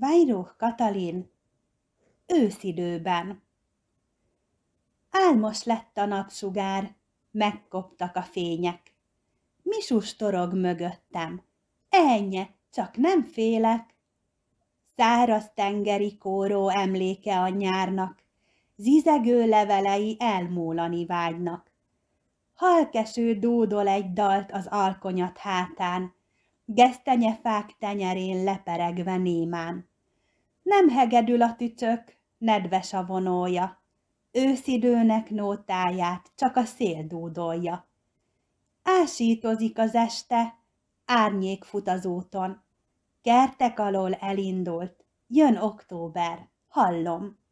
Vajruh Katalin Őszidőben Álmos lett a napsugár, megkoptak a fények. Misus torog mögöttem, ennye, csak nem félek. Száraz tengeri kóró emléke a nyárnak, zizegő levelei elmúlani vágynak. Halkeső dúdol egy dalt az alkonyat hátán, fák tenyerén leperegve némán nem hegedül a tücsök, nedves a vonója, őszidőnek nótáját csak a szél dúdolja. Ásítozik az este, árnyék fut az úton, kertek alól elindult, jön október, hallom.